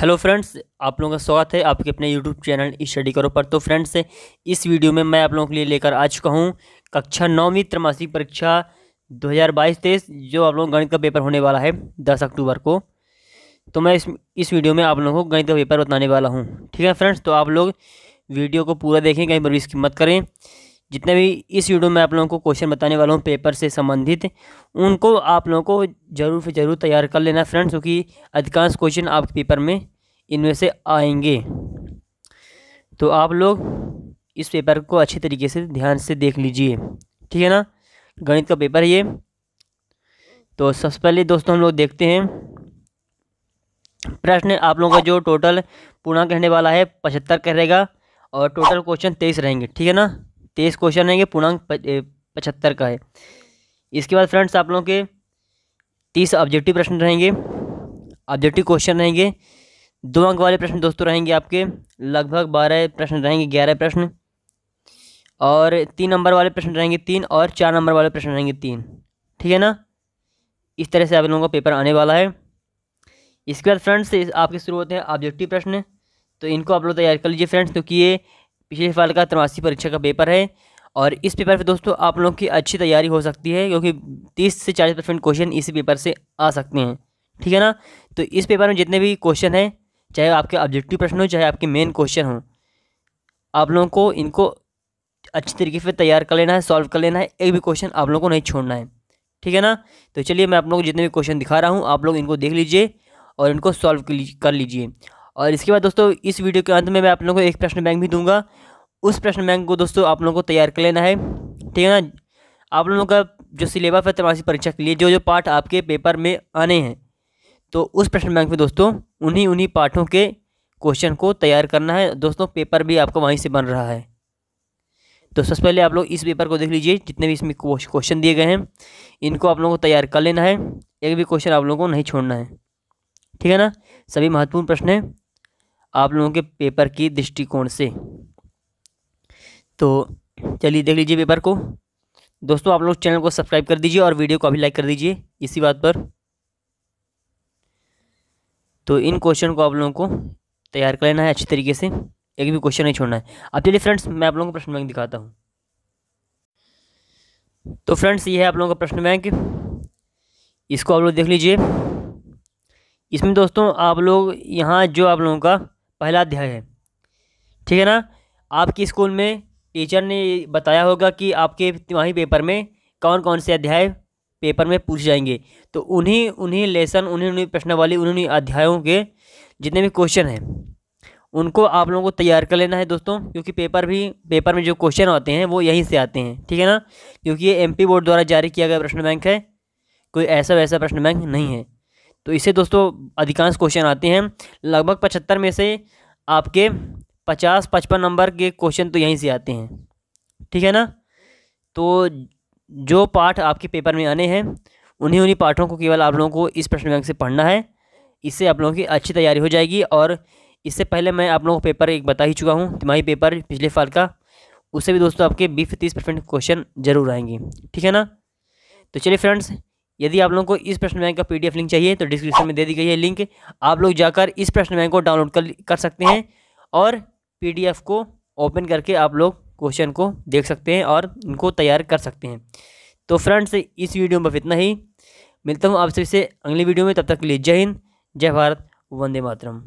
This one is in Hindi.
हेलो फ्रेंड्स आप लोगों का स्वागत है आपके अपने यूट्यूब चैनल स्टडी करो पर तो फ्रेंड्स इस वीडियो में मैं आप लोगों के लिए लेकर आ चुका हूँ कक्षा नौवीं त्रमासिक परीक्षा 2022-23 जो आप लोगों गणित का पेपर होने वाला है 10 अक्टूबर को तो मैं इस इस वीडियो में आप लोगों को गणित का पेपर बताने वाला हूँ ठीक है फ्रेंड्स तो आप लोग वीडियो को पूरा देखें कहीं पर भी इसकी मत करें जितने भी इस वीडियो में आप लोगों को क्वेश्चन बताने वाला हूँ पेपर से संबंधित उनको आप लोगों को ज़रूर से ज़रूर तैयार कर लेना फ्रेंड्स क्योंकि अधिकांश क्वेश्चन आपके पेपर में इनमें से आएंगे तो आप लोग इस पेपर को अच्छे तरीके से ध्यान से देख लीजिए ठीक है ना गणित का पेपर ये तो सबसे पहले दोस्तों हम लोग देखते हैं प्रश्न आप लोगों का जो टोटल पूर्णांक रहने वाला है पचहत्तर का रहेगा और टोटल क्वेश्चन तेईस रहेंगे ठीक है ना तेईस क्वेश्चन है ये पूर्णांक पचहत्तर का है इसके बाद फ्रेंड्स आप लोगों के तीस ऑब्जेक्टिव प्रश्न रहेंगे ऑब्जेक्टिव क्वेश्चन रहेंगे दो अंक वाले प्रश्न दोस्तों रहेंगे आपके लगभग बारह प्रश्न रहेंगे ग्यारह प्रश्न और तीन नंबर वाले प्रश्न रहेंगे तीन और चार नंबर वाले प्रश्न रहेंगे तीन ठीक है ना इस तरह से आप लोगों का पेपर आने वाला है इसके बाद फ्रेंड्स आपके शुरू होते हैं ऑब्जेक्टिव प्रश्न तो इनको आप लोग तैयार कर लीजिए फ्रेंड्स क्योंकि तो ये पिछले साल का त्रमासी परीक्षा का पेपर है और इस पेपर पे दोस्तों आप लोगों की अच्छी तैयारी हो सकती है क्योंकि तीस से चालीस परसेंट क्वेश्चन इसी पेपर से आ सकते हैं ठीक है ना तो इस पेपर में जितने भी क्वेश्चन हैं चाहे आपके ऑब्जेक्टिव प्रश्न हो चाहे आपके मेन क्वेश्चन हो आप लोगों को इनको अच्छी तरीके से तैयार कर लेना है सॉल्व कर लेना है एक भी क्वेश्चन आप लोगों को नहीं छोड़ना है ठीक है ना तो चलिए मैं आप लोगों को जितने भी क्वेश्चन दिखा रहा हूँ आप लोग इनको देख लीजिए और इनको सॉल्व कर लीजिए और इसके बाद दोस्तों इस वीडियो के अंत में मैं आप लोगों को एक प्रश्न बैंक भी दूंगा उस प्रश्न बैंक को दोस्तों आप लोगों को तैयार कर लेना है ठीक है ना आप लोगों का जो सिलेबस है तमाशी परीक्षा के लिए जो जो पाठ आपके पेपर में आने हैं तो उस प्रश्न बैंक में दोस्तों उन्हीं उन्हीं पाठों के क्वेश्चन को तैयार करना है दोस्तों पेपर भी आपका वहीं से बन रहा है तो सबसे पहले आप लोग इस पेपर को देख लीजिए जितने भी इसमें क्वेश्चन दिए गए हैं इनको आप लोगों को तैयार कर लेना है एक भी क्वेश्चन आप लोगों को नहीं छोड़ना है ठीक है ना सभी महत्वपूर्ण प्रश्न हैं आप लोगों के पेपर की दृष्टिकोण से तो चलिए देख लीजिए पेपर को दोस्तों आप लोग चैनल को सब्सक्राइब कर दीजिए और वीडियो को अभी लाइक कर दीजिए इसी बात पर तो इन क्वेश्चन को आप लोगों को तैयार कर लेना है अच्छी तरीके से एक भी क्वेश्चन नहीं छोड़ना है अब चलिए फ्रेंड्स मैं आप लोगों को प्रश्न बैंक दिखाता हूँ तो फ्रेंड्स ये है आप लोगों का प्रश्न बैंक इसको आप लोग देख लीजिए इसमें दोस्तों आप लोग यहाँ जो आप लोगों का पहला अध्याय है ठीक है ना आपके स्कूल में टीचर ने बताया होगा कि आपके तिमाही पेपर में कौन कौन से अध्याय पेपर में पूछे जाएंगे तो उन्हीं उन्हीं लेसन उन्हीं उन्हीं प्रश्नावली उन्हीं उन्हीं अध्यायों के जितने भी क्वेश्चन हैं उनको आप लोगों को तैयार कर लेना है दोस्तों क्योंकि पेपर भी पेपर में जो क्वेश्चन आते हैं वो यहीं से आते हैं ठीक है ना क्योंकि ये एमपी बोर्ड द्वारा जारी किया गया प्रश्न बैंक है कोई ऐसा वैसा प्रश्न बैंक नहीं है तो इससे दोस्तों अधिकांश क्वेश्चन आते हैं लगभग पचहत्तर में से आपके पचास पचपन नंबर के क्वेश्चन तो यहीं से आते हैं ठीक है ना तो जो पाठ आपके पेपर में आने हैं उन्हीं उन्हीं पाठों को केवल आप लोगों को इस प्रश्न बैंक से पढ़ना है इससे आप लोगों की अच्छी तैयारी हो जाएगी और इससे पहले मैं आप लोगों को पेपर एक बता ही चुका हूँ तिमाही पेपर पिछले साल का उससे भी दोस्तों आपके बीस तीस परसेंट क्वेश्चन जरूर आएंगे ठीक है ना तो चलिए फ्रेंड्स यदि आप लोगों को इस प्रश्न बैंक का पीडीएफ लिंक चाहिए तो डिस्क्रिप्शन में दे दी गई है लिंक आप लोग जाकर इस प्रश्न बैंक को डाउनलोड कर कर सकते हैं और पीडीएफ को ओपन करके आप लोग क्वेश्चन को देख सकते हैं और उनको तैयार कर सकते हैं तो फ्रेंड्स इस वीडियो में बस इतना ही मिलता हूँ आपसे से अगली वीडियो में तब तक के लिए जय हिंद जय भारत वंदे मातरम